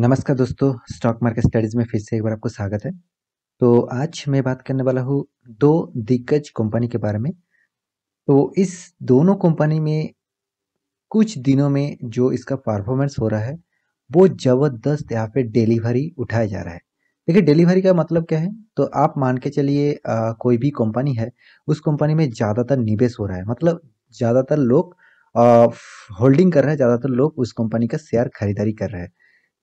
नमस्कार दोस्तों stock market studies में फिर से एक बार आपको स्वागत है तो आज मैं बात करने वाला हूँ दो दिग्गज कंपनी के बारे में तो इस दोनों कंपनी में कुछ दिनों में जो इसका परफॉर्मेंस हो रहा है वो ज़बरदस्त यहाँ पे डिलीवरी उठाया जा रहा है देखिए डिलीवरी का मतलब क्या है तो आप मान के चलिए कोई भी कंपनी है उस कंपनी में ज़्यादातर निवेश हो रहा है मतलब ज़्यादातर लोग होल्डिंग कर रहे हैं ज़्यादातर लोग उस कंपनी का शेयर खरीदारी कर रहे हैं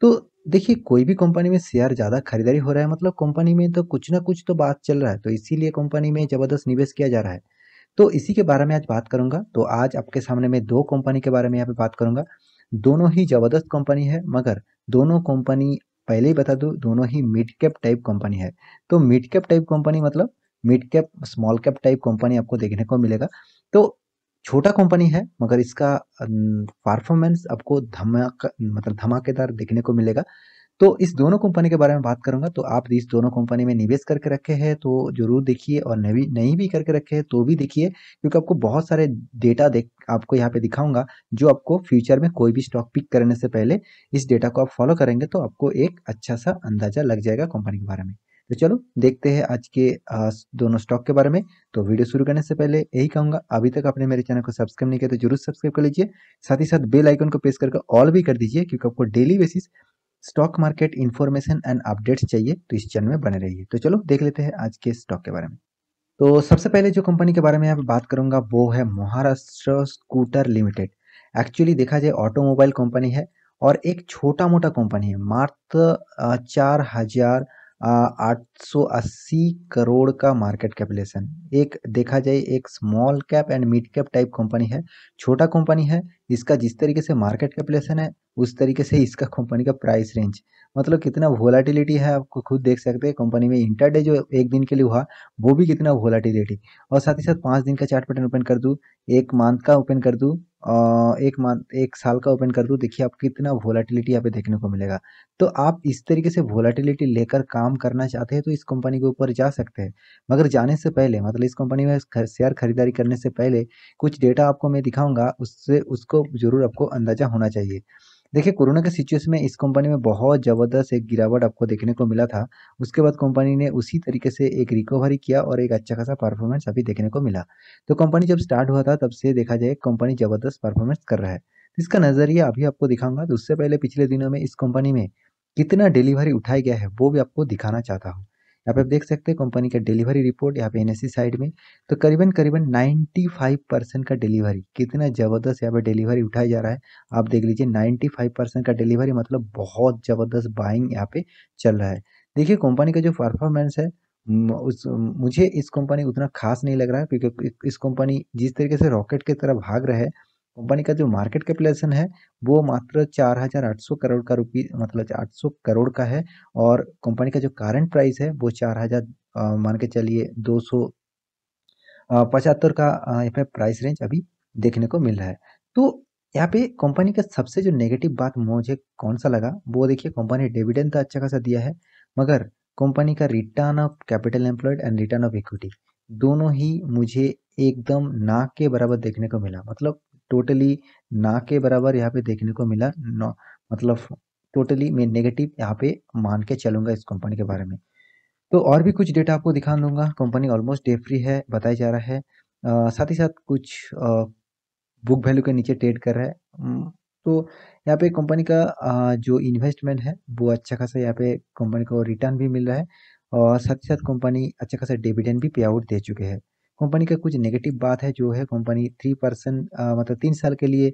तो देखिए कोई भी कंपनी में शेयर ज़्यादा खरीदारी हो रहा है मतलब कंपनी में तो कुछ ना कुछ तो बात चल रहा है तो इसीलिए कंपनी में ज़बरदस्त निवेश किया जा रहा है तो इसी के बारे में आज बात करूंगा तो आज आपके सामने मैं दो कंपनी के बारे में यहाँ पे बात करूंगा दोनों ही ज़बरदस्त कंपनी है मगर दोनों कंपनी पहले ही बता दूँ दोनों ही मिड कैप टाइप कंपनी है तो मिड कैप टाइप कंपनी मतलब mid cap small cap type company आपको देखने को मिलेगा तो छोटा कंपनी है मगर इसका परफॉर्मेंस आपको धमाका मतलब धमाकेदार देखने को मिलेगा तो इस दोनों कंपनी के बारे में बात करूंगा तो आप इस दोनों कंपनी में निवेश करके रखे हैं तो जरूर देखिए और नवी नहीं भी करके रखे हैं तो भी देखिए क्योंकि आपको बहुत सारे डेटा देख आपको यहाँ पे दिखाऊंगा जो आपको फ्यूचर में कोई भी स्टॉक पिक करने से पहले इस डेटा को आप फॉलो करेंगे तो आपको एक अच्छा सा अंदाजा लग जाएगा कंपनी के बारे में तो चलो देखते हैं आज के दोनों स्टॉक के बारे में तो वीडियो शुरू करने से पहले यही कहूंगा अभी तक आपने मेरे चैनल को सब्सक्राइब नहीं किया तो जरूर सब्सक्राइब कर लीजिए साथ ही साथ बेल आइकन को प्रेस करके ऑल भी कर दीजिए क्योंकि आपको daily basis stock market information and updates चाहिए तो इस चैनल में बने रहिए तो चलो देख लेते हैं आज के स्टॉक के बारे में तो सबसे पहले जो कंपनी के बारे में यहाँ पे बात करूंगा वो है महाराष्ट्र स्कूटर लिमिटेड एक्चुअली देखा जाए ऑटोमोबाइल कंपनी है और एक छोटा मोटा कंपनी है मात्र चार हजार आठ सौ अस्सी करोड़ का मार्केट कैपिलेशन एक देखा जाए एक small cap and mid cap type company है छोटा कंपनी है इसका जिस तरीके से मार्केट कैपिटलेशन है उस तरीके से इसका कंपनी का प्राइस रेंज मतलब कितना वोलाटिलिटी है आपको खुद देख सकते हैं कंपनी में डे जो एक दिन के लिए हुआ वो भी कितना वोलाटिलिटी और साथ ही साथ पाँच दिन का चार्ट पैटर्न ओपन कर दूँ एक मंथ का ओपन कर दूँ एक मंथ एक साल का ओपन कर दूँ देखिए आप कितना वोलाटिलिटी यहाँ पे देखने को मिलेगा तो आप इस तरीके से वोलाटिलिटी लेकर काम करना चाहते हैं तो इस कंपनी के ऊपर जा सकते हैं मगर जाने से पहले मतलब इस कंपनी में शेयर खरीदारी करने से पहले कुछ डेटा आपको मैं दिखाऊंगा उससे उसको ज़रूर आपको अंदाज़ा होना चाहिए देखिए कोरोना के सिचुएशन में इस कंपनी में बहुत ज़बरदस्त एक गिरावट आपको देखने को मिला था उसके बाद कंपनी ने उसी तरीके से एक रिकवरी किया और एक अच्छा खासा परफॉर्मेंस अभी देखने को मिला तो कंपनी जब स्टार्ट हुआ था तब से देखा जाए कंपनी ज़बरदस्त परफॉर्मेंस कर रहा है इसका नज़रिया अभी आपको दिखाऊंगा तो उससे पहले पिछले दिनों में इस कंपनी में कितना डिलीवरी उठाया गया है वो भी आपको दिखाना चाहता हूँ यहाँ पे आप देख सकते हैं कंपनी का डिलीवरी रिपोर्ट यहाँ पे एनएससी साइड e में तो करीबन करीबन 95 परसेंट का डिलीवरी कितना ज़बरदस्त यहाँ पे डिलीवरी उठाया जा रहा है आप देख लीजिए 95 परसेंट का डिलीवरी मतलब बहुत ज़बरदस्त बाइंग यहाँ पे चल रहा है देखिए कंपनी का जो परफॉर्मेंस है उस मुझे इस कंपनी उतना खास नहीं लग रहा है क्योंकि इस कंपनी जिस तरीके से रॉकेट की तरह भाग रहा है कंपनी का जो मार्केट कैपिटलाइजेशन है वो मात्र 4,800 करोड़ का रुपी मतलब 800 करोड़ का है और कंपनी का जो करंट प्राइस है वो 4,000 मान के चलिए दो सौ पचहत्तर का यहाँ पे प्राइस रेंज अभी देखने को मिल रहा है तो यहाँ पे कंपनी का सबसे जो नेगेटिव बात मुझे कौन सा लगा वो देखिए कंपनी डिविडेंड तो अच्छा खासा दिया है मगर कंपनी का return of capital employed and return of equity दोनों ही मुझे एकदम नाक के बराबर देखने को मिला मतलब टोटली ना के बराबर यहाँ पे देखने को मिला नौ मतलब टोटली मैं नेगेटिव यहाँ पे मान के चलूंगा इस कंपनी के बारे में तो और भी कुछ डेटा आपको दिखा दूंगा कंपनी ऑलमोस्ट डे फ्री है बताया जा रहा है आ, साथ ही साथ कुछ आ, बुक वैल्यू के नीचे ट्रेड कर रहा है तो यहाँ पे कंपनी का आ, जो इन्वेस्टमेंट है वो अच्छा खासा यहाँ पे कंपनी को रिटर्न भी मिल रहा है और साथ ही साथ कंपनी अच्छा खासा डिविडेंड भी पे आउट दे चुके हैं कंपनी का कुछ नेगेटिव बात है जो है कंपनी थ्री परसेंट मतलब तीन साल के लिए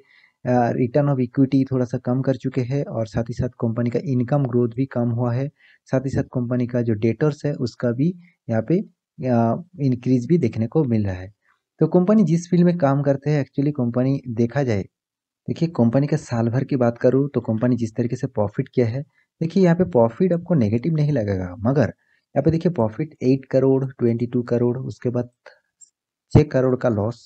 रिटर्न ऑफ इक्विटी थोड़ा सा कम कर चुके हैं और साथ ही साथ कंपनी का इनकम ग्रोथ भी कम हुआ है साथ ही साथ कंपनी का जो डेटर्स है उसका भी यहाँ पे इंक्रीज भी देखने को मिल रहा है तो कंपनी जिस फील्ड में काम करते हैं एक्चुअली कंपनी देखा जाए देखिए कंपनी का साल भर की बात करूँ तो कंपनी जिस तरीके से प्रॉफिट किया है देखिए यहाँ पे प्रॉफिट आपको नेगेटिव नहीं लगेगा मगर यहाँ पे देखिए profit eight crore twenty two crore उसके बाद छः करोड़ का लॉस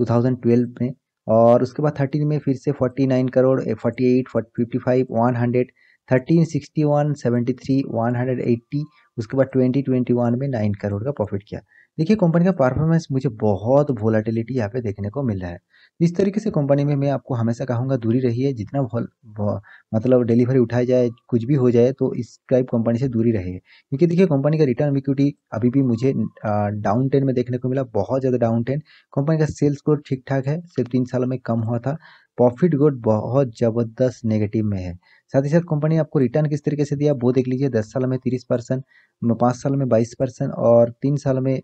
2012 में और उसके बाद थर्टीन में फिर से forty nine crore forty eight fifty five one hundred thirteen sixty one seventy three one hundred eighty उसके बाद ट्वेंटी ट्वेंटी वन में नाइन करोड़ का प्रॉफिट किया देखिए कंपनी का परफॉर्मेंस मुझे बहुत वोलाटिलिटी यहाँ पे देखने को मिल रहा है इस तरीके से कंपनी में मैं आपको हमेशा कहूँगा दूरी रहिए जितना भौ, मतलब डिलीवरी उठाई जाए कुछ भी हो जाए तो इस टाइप कंपनी से दूरी रहिए क्योंकि देखिए कंपनी का रिटर्न इक्विटी अभी भी मुझे डाउन टेन में देखने को मिला बहुत ज़्यादा डाउन टेन कंपनी का सेल्स स्कोर ठीक ठाक है सिर्फ तीन सालों में कम हुआ था प्रॉफिट गुड बहुत ज़बरदस्त नेगेटिव में है साथ ही साथ कंपनी आपको रिटर्न किस तरीके से दिया वो देख लीजिए दस साल में तीस परसेंट पाँच साल में बाईस परसेंट और तीन साल में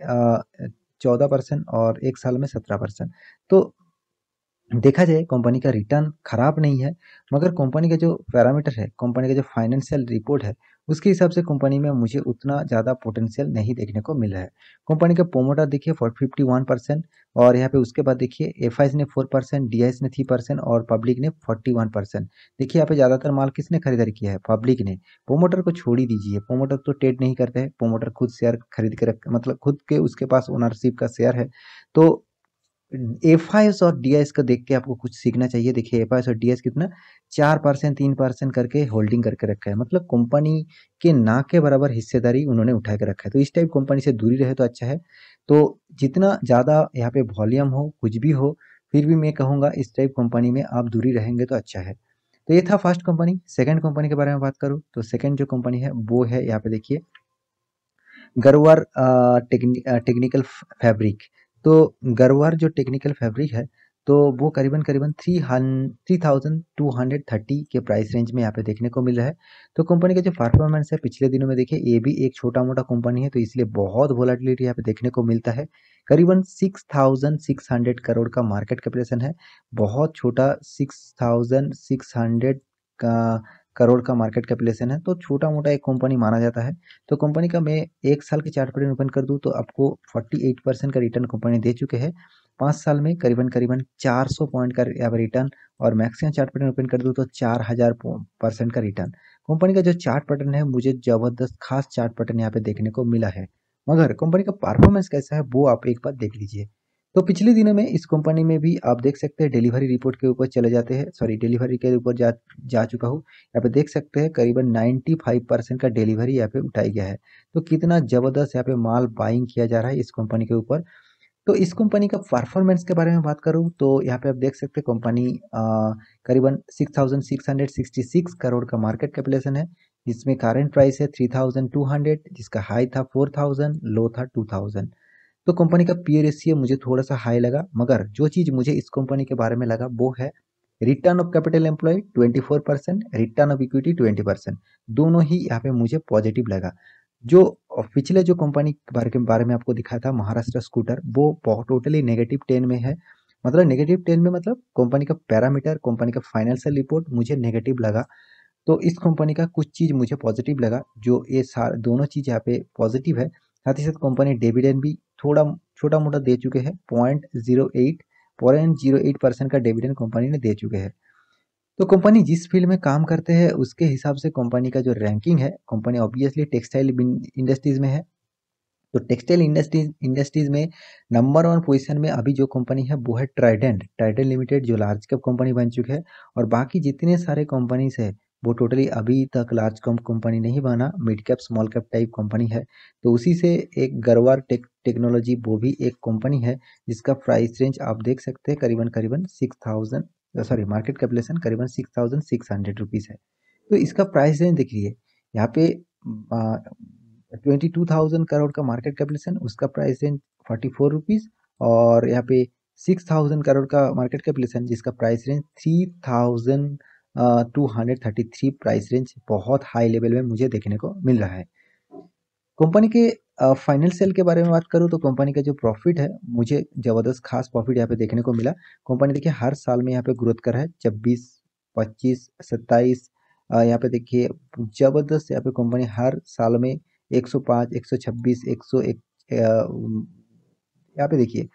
चौदह परसेंट और एक साल में सत्रह परसेंट तो देखा जाए कंपनी का रिटर्न खराब नहीं है मगर कंपनी का जो पैरामीटर है कंपनी का जो फाइनेंशियल रिपोर्ट है उसके हिसाब से कंपनी में मुझे उतना ज़्यादा पोटेंशियल नहीं देखने को मिला है कंपनी का प्रोमोटर देखिए फॉर फिफ्टी वन परसेंट और यहाँ पे उसके बाद देखिए एफ ने फोर परसेंट डी ने थ्री परसेंट और पब्लिक ने फोर्टी वन परसेंट देखिए यहाँ पे ज़्यादातर माल किसने खरीदारी किया है पब्लिक ने प्रोमोटर को छोड़ ही दीजिए प्रोमोटर तो ट्रेड नहीं करते हैं प्रोमोटर खुद शेयर खरीद के रख मतलब खुद के उसके पास ओनरशिप का शेयर है तो एफ और डी का देख के आपको कुछ सीखना चाहिए देखिए एफ और डी कितना चार परसेंट तीन परसेंट करके होल्डिंग करके रखा है मतलब कंपनी के ना के बराबर हिस्सेदारी उन्होंने उठा के रखा है तो इस टाइप कंपनी से दूरी रहे तो अच्छा है तो जितना ज़्यादा यहाँ पे वॉल्यूम हो कुछ भी हो फिर भी मैं कहूँगा इस टाइप कंपनी में आप दूरी रहेंगे तो अच्छा है तो ये था फर्स्ट कंपनी सेकेंड कंपनी के बारे में बात करूँ तो सेकेंड जो कंपनी है वो है यहाँ पे देखिए गरवर टेक्निकल फैब्रिक तो गरवार जो टेक्निकल फैब्रिक है तो वो करीबन करीबन थ्री हन three thousand two hundred thirty के प्राइस रेंज में यहाँ पे देखने को मिल रहा है तो कंपनी का जो परफॉर्मेंस है पिछले दिनों में देखिए ये भी एक छोटा मोटा कंपनी है तो इसलिए बहुत वोलाटिलिटी यहाँ पे देखने को मिलता है करीबन six thousand six hundred crore का मार्केट कैपिटेशन है बहुत छोटा सिक्स थाउजेंड सिक्स हंड्रेड का करोड़ का मार्केट कैपिटलेशन है तो छोटा मोटा एक कंपनी माना जाता है तो कंपनी का मैं एक साल की चार्ट पैटर्न ओपन कर दूँ तो आपको फोर्टी एट परसेंट का रिटर्न कंपनी दे चुके हैं पाँच साल में करीबन करीबन 400 पॉइंट का रिटर्न और मैक्सिमम चार्ट पैटर्न ओपन कर दूँ तो 4000 परसेंट का रिटर्न कंपनी का जो चार्ट पैटर्न है मुझे ज़बरदस्त खास चार्ट पैटर्न यहाँ पे देखने को मिला है मगर कंपनी का परफॉर्मेंस कैसा है वो आप एक बार देख लीजिए तो पिछले दिनों में इस कंपनी में भी आप देख सकते हैं डिलीवरी रिपोर्ट के ऊपर चले जाते हैं सॉरी डिलीवरी के ऊपर जा जा चुका हूँ यहाँ पे देख सकते हैं करीबन 95 परसेंट का डिलीवरी यहाँ पे उठाई गया है तो कितना ज़बरदस्त यहाँ पे माल बाइंग किया जा रहा है इस कंपनी के ऊपर तो इस कंपनी का परफॉर्मेंस के बारे में बात करूँ तो यहाँ पे आप देख सकते हैं कंपनी करीबन सिक्स करोड़ का मार्केट कैपलेसन है जिसमें कारेंट प्राइस है थ्री जिसका हाई था फोर लो था टू तो कंपनी का पी रेशियो मुझे थोड़ा सा हाई लगा मगर जो चीज़ मुझे इस कंपनी के बारे में लगा वो है return of capital employ 24 percent return of equity 20 percent दोनों ही यहाँ पे मुझे पॉजिटिव लगा जो पिछले जो कंपनी के बारे के बारे में आपको दिखाया था महाराष्ट्र स्कूटर वो टोटली नेगेटिव टेन में है मतलब नेगेटिव टेन में मतलब कंपनी का पैरामीटर कंपनी का फाइनेंशियल रिपोर्ट मुझे नेगेटिव लगा तो इस कंपनी का कुछ चीज़ मुझे पॉजिटिव लगा जो ये सार दोनों चीज़ यहाँ पे पॉजिटिव है साथ ही साथ कंपनी डेविडेंड भी थोड़ा छोटा मोटा दे चुके हैं point zero eight point zero eight percent का डिविडेंड कंपनी ने दे चुके हैं तो कंपनी जिस फील्ड में काम करते हैं उसके हिसाब से कंपनी का जो रैंकिंग है कंपनी ऑब्वियसली टेक्सटाइल इंडस्ट्रीज़ में है तो टेक्सटाइल इंडस्ट्रीज इंडस्ट्रीज में नंबर वन पोजीशन में अभी जो कंपनी है वो है ट्राइडेंट ट्राइडेंट लिमिटेड जो लार्ज कैप कंपनी बन चुकी है और बाकी जितने सारे कंपनीज है वो टोटली अभी तक लार्ज कम कंपनी नहीं बना mid cap small cap type company है तो उसी से एक गरवार टेक टेक्नोलॉजी वो भी एक कंपनी है जिसका प्राइस रेंज आप देख सकते हैं करीबन करीबन six thousand sorry market capitalisation करीबन six thousand six hundred rupees है तो इसका प्राइस रेंज देखिए यहाँ पे ट्वेंटी टू थाउजेंड करोड़ का मार्केट कैपलेसन उसका price range forty four rupees और यहाँ पे सिक्स थाउजेंड करोड़ का मार्केट कैपलेसन जिसका price range three thousand two hundred thirty three price range बहुत हाई लेवल में मुझे देखने को मिल रहा है कंपनी के फाइनल सेल के बारे में बात करूं तो कंपनी का जो प्रॉफिट है मुझे ज़बरदस्त खास प्रॉफिट यहाँ पे देखने को मिला कंपनी देखिए हर साल में यहाँ पे ग्रोथ कर रहा है छब्बीस पच्चीस सत्ताईस यहाँ पे देखिए ज़बरदस्त यहाँ पे कंपनी हर साल में 105 126 101 यहाँ पे देखिए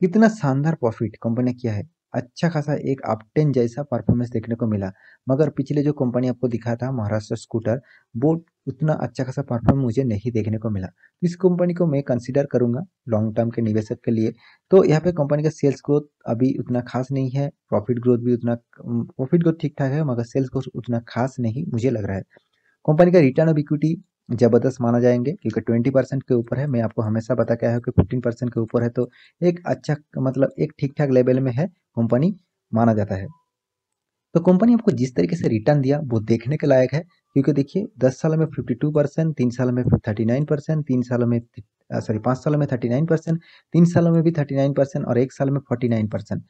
कितना शानदार प्रॉफिट कंपनी ने किया है अच्छा खासा एक अपटेन जैसा परफॉर्मेंस देखने को मिला मगर पिछले जो कंपनी आपको दिखा था महाराष्ट्र स्कूटर वो उतना अच्छा खासा परफॉर्म मुझे नहीं देखने को मिला तो इस कंपनी को मैं कंसिडर करूंगा लॉन्ग टर्म के निवेशक के लिए तो यहाँ पे कंपनी का सेल्स ग्रोथ अभी उतना खास नहीं है प्रॉफिट ग्रोथ भी उतना प्रॉफिट ग्रोथ ठीक ठाक है मगर सेल्स ग्रोथ उतना खास नहीं मुझे लग रहा है कंपनी का रिटर्न ऑफ इक्विटी जबरदस्त माना जाएंगे क्योंकि ट्वेंटी परसेंट के ऊपर है मैं आपको हमेशा बता क्या है कि फिफ्टीन परसेंट के ऊपर है तो एक अच्छा मतलब एक ठीक ठाक लेवल में है कंपनी माना जाता है तो कंपनी आपको जिस तरीके से रिटर्न दिया वो देखने के लायक है क्योंकि देखिए दस साल में फिफ्टी टू परसेंट तीन साल में थर्टी नाइन परसेंट तीन साल में सॉरी पाँच साल में थर्टी नाइन परसेंट तीन सालों में भी थर्टी नाइन परसेंट और एक साल में फोर्टी नाइन परसेंट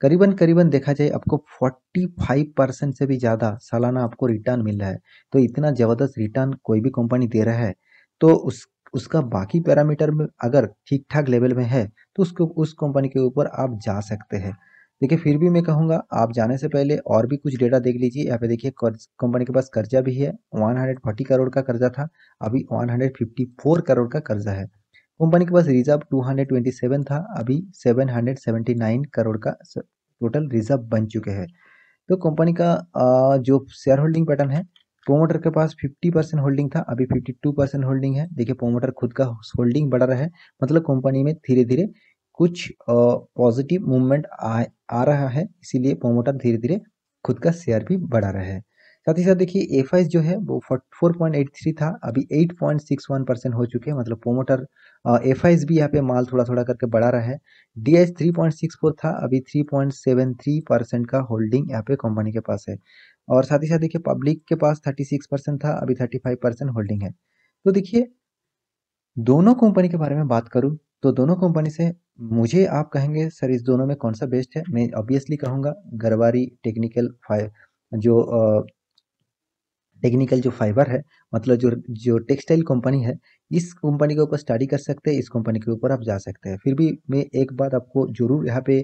करीबन करीबन देखा जाए आपको 45 परसेंट से भी ज़्यादा सालाना आपको रिटर्न मिल रहा है तो इतना ज़बरदस्त रिटर्न कोई भी कंपनी दे रहा है तो उस उसका बाकी पैरामीटर में अगर ठीक ठाक लेवल में है तो उसको उस कंपनी के ऊपर आप जा सकते हैं देखिए फिर भी मैं कहूँगा आप जाने से पहले और भी कुछ डेटा देख लीजिए यहाँ पे देखिए कंपनी के पास कर्जा भी है 140 करोड़ का कर्जा था अभी 154 करोड़ का कर्जा है कंपनी के पास रिजर्व 227 था अभी 779 करोड़ का टोटल रिजर्व बन चुके हैं तो कंपनी का जो शेयर होल्डिंग पैटर्न है प्रोमोटर के पास 50 परसेंट होल्डिंग था अभी 52 परसेंट होल्डिंग है देखिए प्रोमोटर खुद का होल्डिंग बढ़ रहा है मतलब कंपनी में धीरे धीरे कुछ पॉजिटिव मूवमेंट आ रहा है इसीलिए प्रोमोटर धीरे धीरे खुद का शेयर भी बढ़ा रहा है साथ ही साथ देखिए एफ जो है वो फोर पॉइंट एट थ्री था अभी eight point six one percent हो चुके हैं मतलब प्रोमोटर एफ भी यहाँ पे माल थोड़ा थोड़ा करके बढ़ा रहा है D S three point six four था अभी three point seven three percent का होल्डिंग यहाँ पे कंपनी के पास है और साथ ही साथ देखिए पब्लिक के पास थर्टी सिक्स परसेंट था अभी थर्टी फाइव परसेंट होल्डिंग है तो देखिए दोनों कंपनी के बारे में बात करूँ तो दोनों कंपनी से मुझे आप कहेंगे सर इस दोनों में कौन सा बेस्ट है मैं ऑब्वियसली कहूँगा गरवारी टेक्निकल फाइव जो टेक्निकल जो फाइबर है मतलब जो जो टेक्सटाइल कंपनी है इस कंपनी के ऊपर स्टडी कर सकते हैं इस कंपनी के ऊपर आप जा सकते हैं फिर भी मैं एक बात आपको जरूर यहाँ पे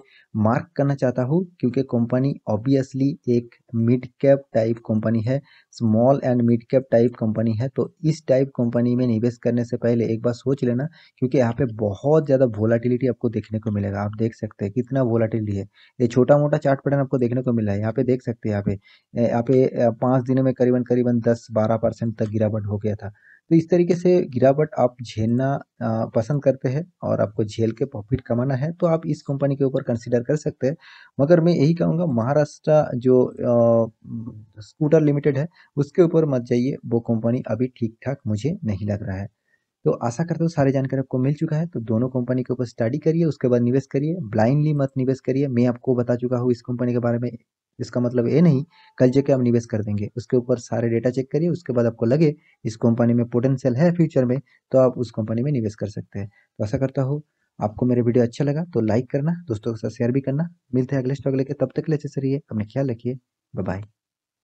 मार्क करना चाहता हूँ क्योंकि कंपनी ऑब्वियसली एक मिड कैप टाइप कंपनी है small and mid cap type company है तो इस टाइप कंपनी में निवेश करने से पहले एक बार सोच लेना क्योंकि यहाँ पे बहुत ज़्यादा वोलाटिलिटी आपको देखने को मिलेगा आप देख सकते हैं कितना वोलाटिलिटी है ये छोटा मोटा चार्ट पैटर्न आपको देखने को मिला है यहाँ पे देख सकते हैं यहाँ पे यहाँ पे पाँच दिनों में करीबन करीबन दस बारह परसेंट तक गिरावट हो गया था तो इस तरीके से गिरावट आप झेलना पसंद करते हैं और आपको झेल के प्रॉफिट कमाना है तो आप इस कंपनी के ऊपर कंसिडर कर सकते हैं मगर मैं यही कहूँगा महाराष्ट्र जो स्कूटर लिमिटेड है उसके ऊपर मत जाइए वो कंपनी अभी ठीक ठाक मुझे नहीं लग रहा है तो आशा करता हूँ सारी जानकारी आपको मिल चुका है तो दोनों कंपनी के ऊपर स्टडी करिए उसके बाद निवेश करिए ब्लाइंडली मत निवेश करिए मैं आपको बता चुका हूँ इस कंपनी के बारे में इसका मतलब ये नहीं कल जाके आप निवेश कर देंगे उसके ऊपर सारे डेटा चेक करिए उसके बाद आपको लगे इस कंपनी में पोटेंशियल है फ्यूचर में तो आप उस कंपनी में निवेश कर सकते हैं तो आशा करता हूँ आपको मेरे वीडियो अच्छा लगा तो लाइक करना दोस्तों के साथ शेयर भी करना मिलते हैं अगले स्टॉक लेके तब तक ले अच्छे से रहिए अपने ख्याल रखिए बाय